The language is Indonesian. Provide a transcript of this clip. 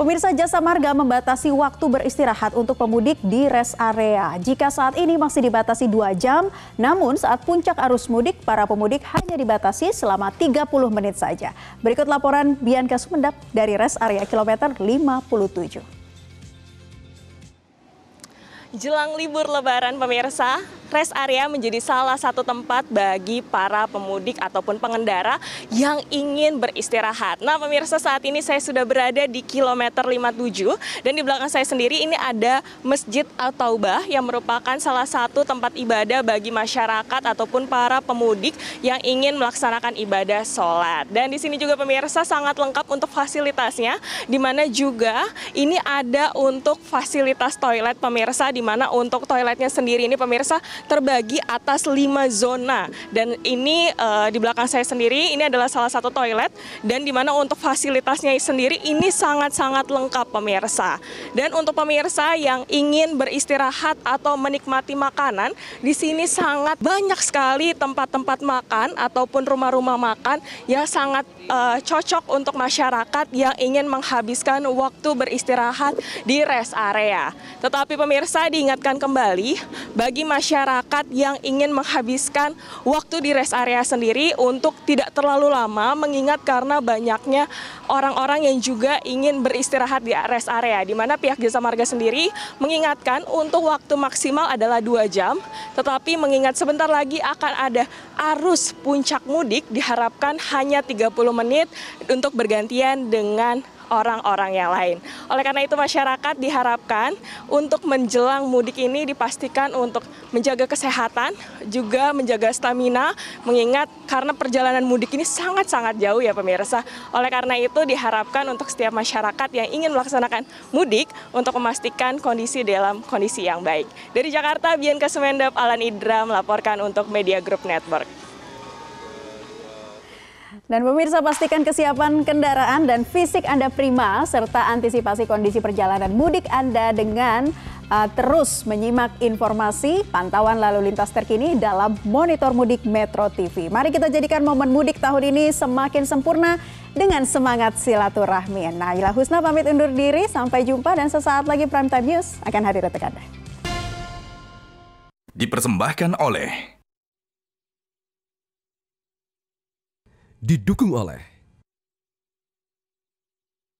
Pemirsa Jasa Marga membatasi waktu beristirahat untuk pemudik di rest area. Jika saat ini masih dibatasi 2 jam, namun saat puncak arus mudik, para pemudik hanya dibatasi selama 30 menit saja. Berikut laporan Bianca Sumendap dari rest area kilometer 57. Jelang libur lebaran pemirsa, rest area menjadi salah satu tempat bagi para pemudik ataupun pengendara yang ingin beristirahat. Nah, pemirsa saat ini saya sudah berada di kilometer 57 dan di belakang saya sendiri ini ada Masjid Al-Taubah yang merupakan salah satu tempat ibadah bagi masyarakat ataupun para pemudik yang ingin melaksanakan ibadah sholat. Dan di sini juga pemirsa sangat lengkap untuk fasilitasnya, di mana juga ini ada untuk fasilitas toilet pemirsa, di mana untuk toiletnya sendiri ini pemirsa terbagi atas lima zona dan ini uh, di belakang saya sendiri ini adalah salah satu toilet dan di mana untuk fasilitasnya sendiri ini sangat-sangat lengkap pemirsa. Dan untuk pemirsa yang ingin beristirahat atau menikmati makanan, di sini sangat banyak sekali tempat-tempat makan ataupun rumah-rumah makan yang sangat uh, cocok untuk masyarakat yang ingin menghabiskan waktu beristirahat di rest area. Tetapi pemirsa diingatkan kembali bagi masyarakat masyarakat yang ingin menghabiskan waktu di rest area sendiri untuk tidak terlalu lama mengingat karena banyaknya orang-orang yang juga ingin beristirahat di rest area di mana pihak jasa marga sendiri mengingatkan untuk waktu maksimal adalah dua jam tetapi mengingat sebentar lagi akan ada arus puncak mudik diharapkan hanya 30 menit untuk bergantian dengan orang-orang yang lain. Oleh karena itu masyarakat diharapkan untuk menjelang mudik ini dipastikan untuk menjaga kesehatan, juga menjaga stamina, mengingat karena perjalanan mudik ini sangat-sangat jauh ya pemirsa. Oleh karena itu diharapkan untuk setiap masyarakat yang ingin melaksanakan mudik untuk memastikan kondisi dalam kondisi yang baik. Dari Jakarta, Bianca Semendap, Alan Idra melaporkan untuk Media Group Network. Dan pemirsa pastikan kesiapan kendaraan dan fisik Anda prima serta antisipasi kondisi perjalanan mudik Anda dengan uh, terus menyimak informasi pantauan lalu lintas terkini dalam Monitor Mudik Metro TV. Mari kita jadikan momen mudik tahun ini semakin sempurna dengan semangat silaturahmi. Nah, Ila Husna pamit undur diri, sampai jumpa dan sesaat lagi Prime Time News akan hadir untuk Anda. Dipersembahkan oleh didukung oleh